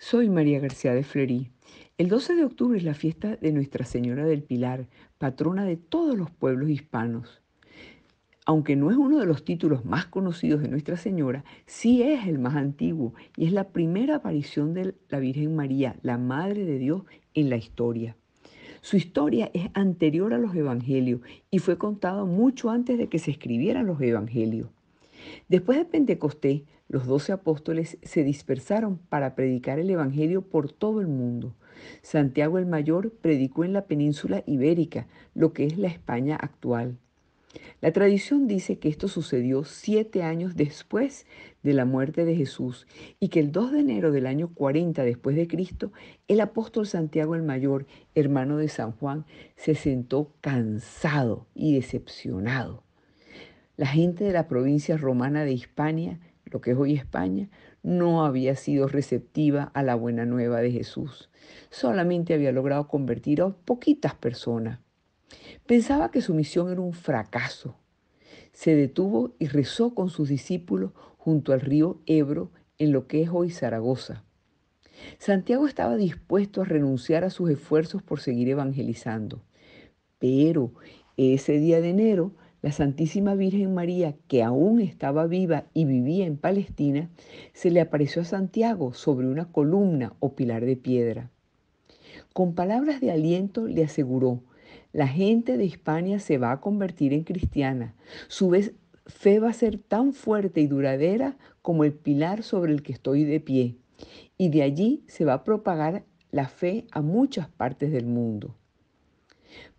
Soy María García de Flerí. El 12 de octubre es la fiesta de Nuestra Señora del Pilar, patrona de todos los pueblos hispanos. Aunque no es uno de los títulos más conocidos de Nuestra Señora, sí es el más antiguo y es la primera aparición de la Virgen María, la Madre de Dios, en la historia. Su historia es anterior a los evangelios y fue contada mucho antes de que se escribieran los evangelios. Después de Pentecostés, los doce apóstoles se dispersaron para predicar el Evangelio por todo el mundo. Santiago el Mayor predicó en la península ibérica, lo que es la España actual. La tradición dice que esto sucedió siete años después de la muerte de Jesús y que el 2 de enero del año 40 después de Cristo, el apóstol Santiago el Mayor, hermano de San Juan, se sentó cansado y decepcionado. La gente de la provincia romana de Hispania, lo que es hoy España, no había sido receptiva a la buena nueva de Jesús. Solamente había logrado convertir a poquitas personas. Pensaba que su misión era un fracaso. Se detuvo y rezó con sus discípulos junto al río Ebro en lo que es hoy Zaragoza. Santiago estaba dispuesto a renunciar a sus esfuerzos por seguir evangelizando, pero ese día de enero la Santísima Virgen María, que aún estaba viva y vivía en Palestina, se le apareció a Santiago sobre una columna o pilar de piedra. Con palabras de aliento le aseguró, la gente de Hispania se va a convertir en cristiana, su fe va a ser tan fuerte y duradera como el pilar sobre el que estoy de pie, y de allí se va a propagar la fe a muchas partes del mundo.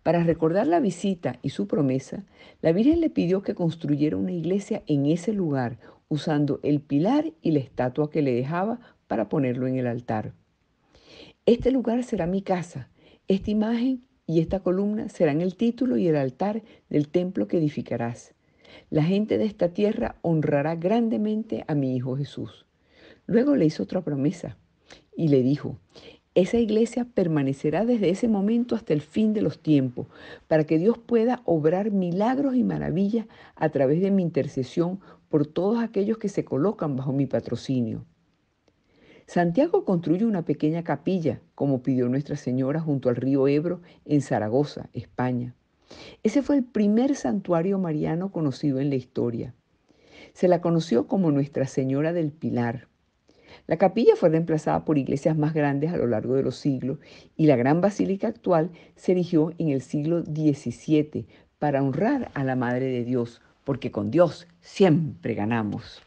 Para recordar la visita y su promesa, la Virgen le pidió que construyera una iglesia en ese lugar, usando el pilar y la estatua que le dejaba para ponerlo en el altar. Este lugar será mi casa, esta imagen y esta columna serán el título y el altar del templo que edificarás. La gente de esta tierra honrará grandemente a mi Hijo Jesús. Luego le hizo otra promesa y le dijo, esa iglesia permanecerá desde ese momento hasta el fin de los tiempos, para que Dios pueda obrar milagros y maravillas a través de mi intercesión por todos aquellos que se colocan bajo mi patrocinio. Santiago construye una pequeña capilla, como pidió Nuestra Señora junto al río Ebro, en Zaragoza, España. Ese fue el primer santuario mariano conocido en la historia. Se la conoció como Nuestra Señora del Pilar. La capilla fue reemplazada por iglesias más grandes a lo largo de los siglos y la gran basílica actual se erigió en el siglo XVII para honrar a la Madre de Dios, porque con Dios siempre ganamos.